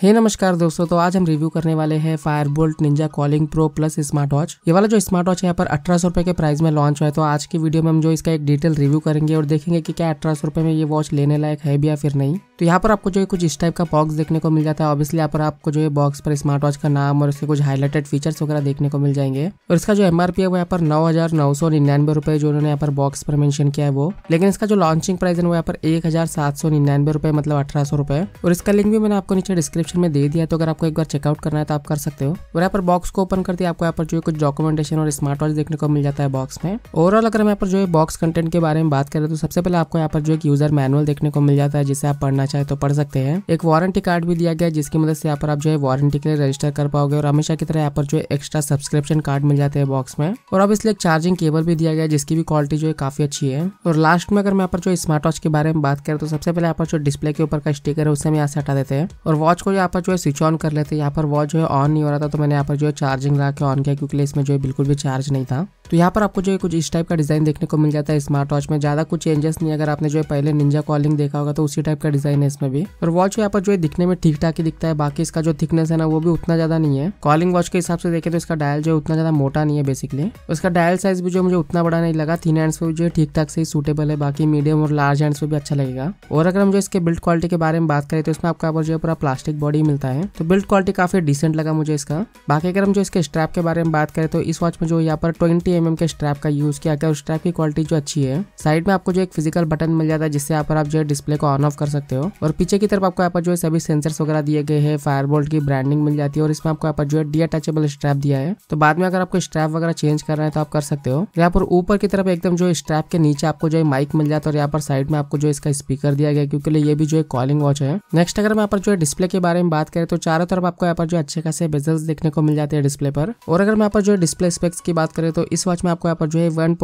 हे hey, नमस्कार दोस्तों तो आज हम रिव्यू करने वाले हैं Fireboltt Ninja Calling Pro Plus smart watch ये वाला जो स्मार्ट वॉच है यहाँ पर अठारह सौ के प्राइस में लॉन्च हुआ है तो आज की वीडियो में हम जो इसका एक डिटेल रिव्यू करेंगे और देखेंगे कि क्या अठारह सौ में ये वॉच लेने लायक है भी या फिर नहीं तो यहाँ पर आपको जो है कुछ इस टाइप का बॉक्स देखने को मिल जाता है ऑब्वियसली यहाँ पर आपको जो है बॉक्स पर स्मार्ट वॉच का नाम और उसके कुछ हाईलाइटेड फीचर्स वगैरह देखने को मिल जाएंगे और इसका जो एम है वो यहाँ पर नौ हजार नौ सौ निन्यानवे रुपए जो उन्होंने यहाँ पर बॉक्स पर मैंशन किया है वो लेकिन इसका जो लॉन्चिंग प्राइस है वो यहाँ पर एक हजार सात सौ निन्यानवे रुपए मतलब अठारह सौ रुपए और इसका लिंक भी मैंने आपको नीचे डिस्क्रिप्शन में दे दिया तो अगर आपको एक बार चेकआउट करना है तो आप कर सकते हो और यहाँ पर बॉक्स को ओपन करते आपको यहाँ पर जो है कुछ डॉक्यूमेंटेशन और स्मार्ट वॉच देखने को मिल जाता है बॉक्स में ओवरऑल अगर हम यहाँ पर जो है बॉक्स कंटेंट के बारे में बात करें तो सबसे पहले आपको यहाँ पर जो एक यूजर मैनुअल देखने को मिल जाता है जिसे आप पढ़ना चाहे तो पढ़ सकते हैं एक वारंटी कार्ड भी दिया गया जिसकी मदद से यहाँ पर आप जो है वारंटी के लिए रजिस्टर कर पाओगे और हमेशा की तरह यहाँ पर जो एक्स्ट्रा सब्सक्रिप्शन कार्ड मिल जाते हैं बॉक्स में और अब इसलिए चार्जिंग केबल भी दिया गया जिसकी भी क्वालिटी जो है काफी अच्छी है और लास्ट में अगर मैं यहाँ पर जो स्मार्ट वॉच के बारे में बात करें तो सबसे पहले यहाँ पर जो डिस्प्ले के ऊपर का स्टिकर है उसे हम यहाँ से हटा देते हैं और वॉच को यहाँ पर जो है स्विच ऑन कर लेते हैं यहाँ पर वॉच जो है ऑन नहीं हो रहा था तो मैंने यहाँ पर जो है चार्जिंग ला के ऑन किया क्योंकि इसमें जो है बिल्कुल भी चार्ज नहीं था तो यहाँ पर आपको जो है कुछ इस टाइप का डिजाइन देखने को मिल जाता है स्मार्ट वॉच में ज्यादा कुछ चेंजेस नहीं अगर आपने जो है पहले निंजा कॉलिंग देखा होगा तो उसी टाइप का डिजाइन प्लेन है इसमें भी और वॉच यहाँ पर जो है दिखने में ठीक ठाक ही दिखता है बाकी इसका जो थिकनेस है ना वो भी उतना ज्यादा नहीं है कॉलिंग वॉच के हिसाब से देखें तो इसका डायल जो है उतना ज्यादा मोटा नहीं है बेसिकली उसका डायल साइज भी जो मुझे उतना बड़ा नहीं लगा थीन हैंड्स पे जो है ठीक ठाक से ही सूटेबल है बाकी मीडियम और लार्ज हैंड्स भी अच्छा लगेगा और अगर हम जो इसके बिल्ड क्वालिटी के बारे में बात करें तो इसमें आपका जो है पूरा प्लास्टिक बॉडी मिलता है तो बिल्ड क्वालिटी काफी डिसेंट लगा मुझे इसका बाकी अगर हम जो इसके स्ट्रैप के बारे में बात करें तो इस वॉच में जो यहाँ पर ट्वेंटी एम mm के स्ट्रैप का यूज किया गया और स्ट्रैप की क्वालिटी जो अच्छी है साइड में आपको जो एक फिजिकल बटन मिल जाता है जिससे यहाँ पर आप जो है डिस्प्ले को ऑन ऑफ कर सकते हो और पीछे की तरफ आपको यहाँ पर जो है सभी सेंसर्स वगैरह दिए गए हैं फायर बोल्ट की ब्रांडिंग मिल जाती है और इसमें आपको यहाँ पर जो है डी अटैचेबल स्ट्रैप दिया है तो बाद में अगर आपको स्ट्रैप वगैरह चेंज कर रहे तो आप कर सकते हो यहाँ पर ऊपर की तरफ एकदम जो स्ट्रैप के नीचे आपको जो है माइक मिल जाता है और यहाँ पर साइड में आपको जो इसका स्पीकर दिया गया क्योंकि ये भी जो है कॉलिंग वॉच है नेक्स्ट अगर यहाँ पर जो है डिस्प्ले के बारे में बात करें तो चारों तरफ आपको यहाँ पर जो अच्छे खासे बेजल्स देखने को मिल जाते हैं डिस्प्ले पर और अगर मैं यहाँ पर जो है डिस्प्ले स्पेक्स की बात करें तो इस वॉच में आपको यहाँ पर जो है वन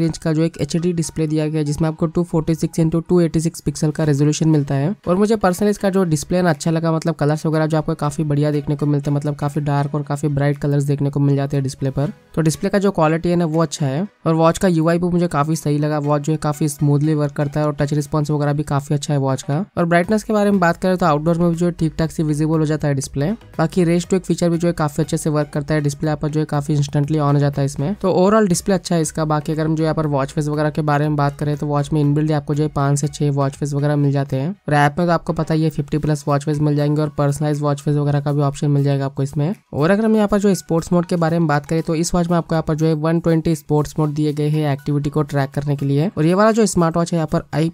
इंच का जो एक एच डिस्प्ले दिया गया जिसमें आपको two forty six into pixel का रेजोल्यूशन मिलता है है और मुझे पर्सनली इसका जो डिस्प्ले ना अच्छा लगा मतलब कलर्स वगैरह जो आपको काफी बढ़िया देखने को मिलते हैं मतलब काफी डार्क और काफी ब्राइट कलर्स देखने को मिल जाते हैं डिस्प्ले पर तो डिस्प्ले का जो क्वालिटी है ना वो अच्छा है और वॉच का यू भी मुझे काफी सही लगा वॉच जो है काफी स्मूथली वर्क करता है और टच रिस्पॉन्स वगैरह भी काफी अच्छा है वॉच का और ब्राइटनेस के बारे में बात करें तो आउटडोर में भी जो ठीक ठाक से विजिबल हो जाता है डिस्प्ले बाकी रेस्ट टू एक फीचर भी जो है काफी अच्छे से वर्क करता है डिस्प्ले आप पर जो है काफी इंस्टेंटली ऑन हो जाता है इसमें तो ओवरऑल डिस्प्ले अच्छा है इसका बाकी अगर हम जो यहाँ पर वॉच फेस वगैरह के बारे में बात करें तो वॉच में इनबिल्ड आपको जो है पांच से छह वॉच फेस वगैरह मिल जाते हैं और ऐप में तो आपको पता ही है फिफ्टी प्लस वॉचफेस मिल जाएंगे और पर्सनलाइज वॉचफेस वगैरह का भी ऑप्शन मिल जाएगा आपको इसमें और अगर हम यहाँ पर जो स्पोर्ट्स मोड के बारे में बात करें तो इस वॉच में आपको यहाँ पर जो है वन ट्वेंटी स्पोर्ट्स मोड दिए गए हैं एक्टिविटी को ट्रैक करने के लिए और ये वाला जो स्मार्ट वॉच है यहाँ पर आई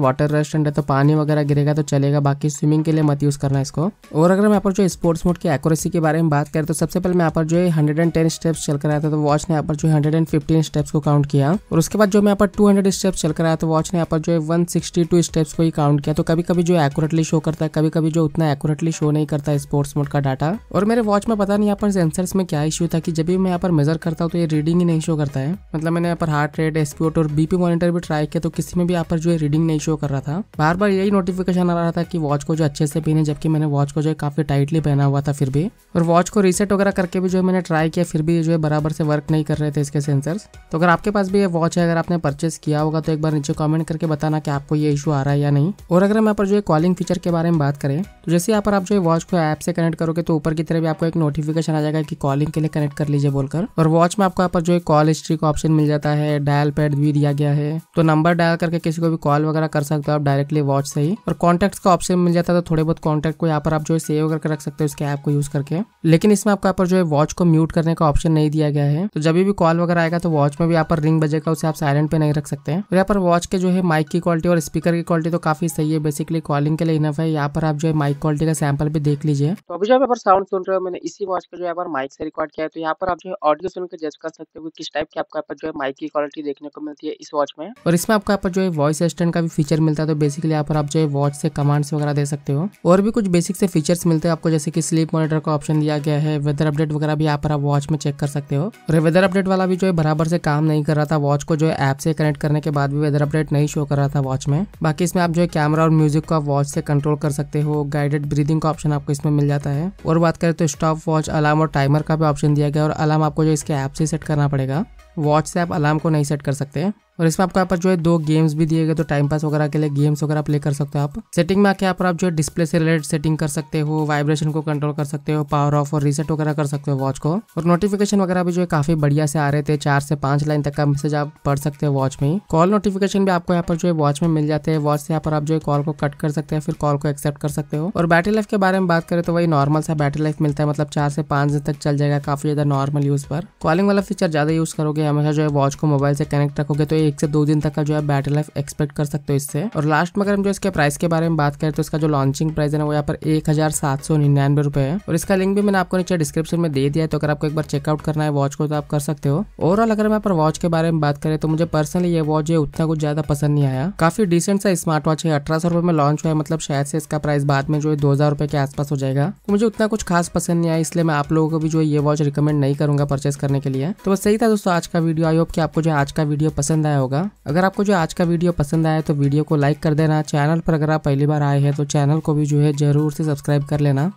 वाटर रेस्टेंट है तो पानी वगैरह गिरेगा तो चलेगा बाकी स्विमिंग के लिए मत यूज करना इसको और अगर हम यहाँ पर जो स्पोर्ट्स मोड की एक्यूरेसी के बारे में बात करें तो सबसे पहले मैं यहाँ पर जो है हंड्रेड एंड टेन स्टेप्स चल कर आया था तो वॉच ने यहाँ पर जो है हंड्रेड एंड स्टेप्स को काउंट किया और उसके बाद जो मैं यहाँ पर टू हंड्रेड स्टेप्स चल कर आया तो वॉच ने यहाँ पर जो है वन स्टेप्स को ही काउंट किया तो कभी कभी जो एक्यूरेटली शो करता है कभी कभी जो उतना एक्यूरेटली शो नहीं करता है स्पोर्ट्स मोड का डाटा और मेरे वॉच में पता नहीं यहाँ पर सेंसर्स में क्या इशू था कि जब भी मैं यहाँ पर मेजर करता हूँ तो ये रीडिंग ही नहीं शो करता है मतलब मैंने यहाँ पर हार्ट रेट एसपीओट और बीपी मॉनिटर भी ट्राई किया तो किसी में भी यहाँ पर जो है रीडिंग नहीं शो कर रहा था बार बार यही नोटिफिकेशन आ रहा था कि वॉच को जो अच्छे से पहने जबकि मैंने वॉच को जो है काफी टाइटली पहना हुआ था फिर भी और वॉच को रीसेट वगैरह करके भी जो है मैंने ट्राई किया फिर भी जो है बराबर से वर्क नहीं कर रहे थे इसके सेंसर्स तो अगर आपके पास भी ये वॉच है अगर आपने परचेस किया होगा तो एक बार नीचे कॉमेंट करके बताना कि आपको ये इशू आ रहा है या नहीं और अगर हम यहाँ पर जो है कॉलिंग फीचर के बारे में बात करें तो जैसे यहाँ पर आप जो है वॉच को ऐप से कनेक्ट करोगे तो ऊपर की तरफ भी आपको एक नोटिफिकेशन आ जाएगा कि कॉलिंग के लिए कनेक्ट कर लीजिए बोलकर और वॉच में आपको यहाँ पर जो है कॉल हिस्ट्री का ऑप्शन मिल जाता है डायल पैड भी दिया गया है तो नंबर डायल करके किसी को भी कॉल वगैरह कर सकते हो आप डायरेक्टली वॉच से ही और कॉन्टेक्ट का ऑप्शन मिल जाता है तो थोड़े बहुत कॉन्टैक्ट को यहाँ पर आप जो है सेव करके रख सकते हो उसके ऐप को यूज करके लेकिन इसमें आपको यहाँ पर जो है वॉच को म्यूट करने का ऑप्शन नहीं दिया गया है तो जब भी कॉल वगैरह आएगा तो वॉच में भी यहाँ पर रिंग बजेगा उसे आप साइलेंट पे नहीं रख सकते और यहाँ पर वॉच के जो है माइक की क्वालिटी और स्पीकर की क्वालिटी तो काफी चाहिए बेसिकली कॉलिंग के लिए इनफ है यहाँ पर आप जो है माइक क्वालिटी का सैंपल भी देख लीजिए तो अभी जो आप साउंड सुन रहे हो मैंने इसी वॉच का जो है माइक से रिकॉर्ड किया है तो यहाँ पर आप जो है ऑडियो सुनकर जज कर सकते हो किस टाइप की आपको यहाँ पर जो है माइक की क्वालिटी देखने को मिलती है इस वॉच में और इसमें आपको यहाँ पर जो है वॉइस असिस्टेंट का भी फीचर मिलता है तो बेसिकली यहाँ पर आप जो है वॉच से कमांड्स वगैरह दे सकते हो और भी कुछ बेसिक से फीचर्स मिलते हैं आपको जैसे कि स्लीप मॉनिटर का ऑप्शन दिया गया है वेदर अपडेट वगैरह भी यहाँ पर आप वॉच में चेक कर सकते हो और वेदर अपडेट वाला भी जो है बराबर से काम नहीं कर रहा था वॉच को जो है ऐप से कनेक्ट करने के बाद भी वेदर अपडेट नहीं शो कर रहा था वॉच में बाकी इसमें आप जो है कैमरा और म्यूजिक को आप वॉच से कंट्रोल कर सकते हो गाइडेड ब्रीदिंग का ऑप्शन आपको इसमें मिल जाता है और बात करें तो स्टॉप वॉच अलार्म और टाइमर का भी ऑप्शन दिया गया और अलार्म आपको जो इसके ऐप से सेट करना पड़ेगा वॉच से आप अलार्म को नहीं सेट कर सकते हैं और इसमें आपको यहाँ पर जो है दो गेम्स भी दिए गए तो टाइम पास वगैरह के लिए गेम्स वगैरह प्ले कर सकते हो आप सेटिंग में आके यहाँ पर आप जो है डिस्प्ले से रिलेटेड सेटिंग कर सकते हो वाइब्रेशन को कंट्रोल कर सकते हो पावर ऑफ और रीसेट वगैरह कर सकते हो वॉच को और नोटिफिकेशन वगैरह भी जो है काफी बढ़िया से आ रहे थे चार से पांच लाइन तक का मैसेज आप पढ़ सकते हो वॉच में कॉल नोटिफिकेशन भी आपको यहाँ पर जो है वॉच में मिल जाते हैं वॉच से यहाँ पर आप जो है कॉल को कट कर सकते हैं फिर कॉल को एक्सेप्ट कर सकते हो और बैटरी लाइफ के बारे में बात करें तो वही नॉर्मल सा बैटरी लाइफ मिलता है मतलब चार से पांच दिन तक चल जाएगा काफी ज्यादा नॉर्मल यूज पर कॉलिंग वाला फीचर ज्यादा यूज करोगे रखोगे हमेशा जो है वॉच को मोबाइल से कनेक्ट रखोगे तो एक से दो दिन तक का जो है बैटरी लाइफ एक्सपेक्ट कर सकते हो इससे और लास्ट में अगर हम जो इसके प्राइस के बारे में बात करें तो इसका जो लॉन्चिंग प्राइस है ना वो यहाँ पर एक हजार सात सौ निन्यानवे रुपए है और इसका लिंक भी मैंने आपको नीचे डिस्क्रिप्शन में दे दिया है तो अगर आपको एक बार चेकआउट करना है वॉच को तो आप कर सकते हो ओवरऑल अगर यहाँ पर वॉच के बारे में बात करें तो मुझे पर्सनली ये वॉच है उतना कुछ ज्यादा पसंद नहीं आया काफी डिसेंट सा स्मार्ट वॉच है अठारह सौ रुपए में लॉन्च हुआ है मतलब शायद से इसका प्राइस बाद में जो है दो हजार रुपए के आसपास हो जाएगा तो मुझे उतना कुछ खास पसंद नहीं आया इसलिए मैं आप लोगों को भी जो है ये वॉच रिकमेंड नहीं करूंगा परचेस करने के लिए तो बस सही था दोस्तों आज का वीडियो आई होप कि आपको जो आज का वीडियो पसंद आया होगा अगर आपको जो आज का वीडियो पसंद आया तो वीडियो को लाइक कर देना चैनल पर अगर आप पहली बार आए हैं तो चैनल को भी जो है जरूर से सब्सक्राइब कर लेना